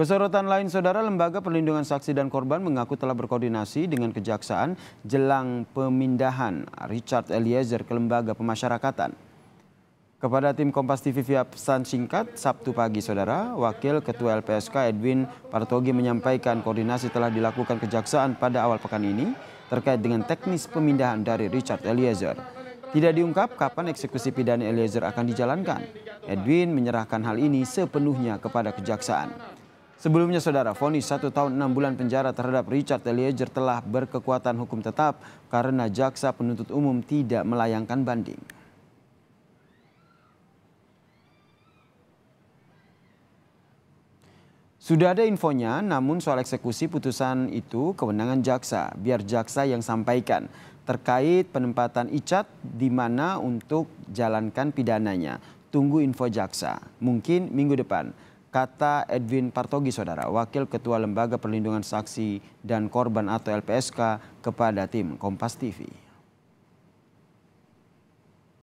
Kesorotan lain, Saudara Lembaga Perlindungan Saksi dan Korban mengaku telah berkoordinasi dengan Kejaksaan jelang pemindahan Richard Eliezer ke Lembaga Pemasyarakatan. Kepada tim Kompas TV via pesan singkat Sabtu pagi, Saudara, Wakil Ketua LPSK Edwin Partogi menyampaikan koordinasi telah dilakukan Kejaksaan pada awal pekan ini terkait dengan teknis pemindahan dari Richard Eliezer. Tidak diungkap kapan eksekusi pidana Eliezer akan dijalankan. Edwin menyerahkan hal ini sepenuhnya kepada Kejaksaan. Sebelumnya saudara, vonis satu tahun enam bulan penjara terhadap Richard Eliezer telah berkekuatan hukum tetap karena jaksa penuntut umum tidak melayangkan banding. Sudah ada infonya, namun soal eksekusi putusan itu kewenangan jaksa, biar jaksa yang sampaikan terkait penempatan Icat di mana untuk jalankan pidananya. Tunggu info jaksa, mungkin minggu depan. Kata Edwin Partogi, Saudara, Wakil Ketua Lembaga Perlindungan Saksi dan Korban atau LPSK kepada tim Kompas TV.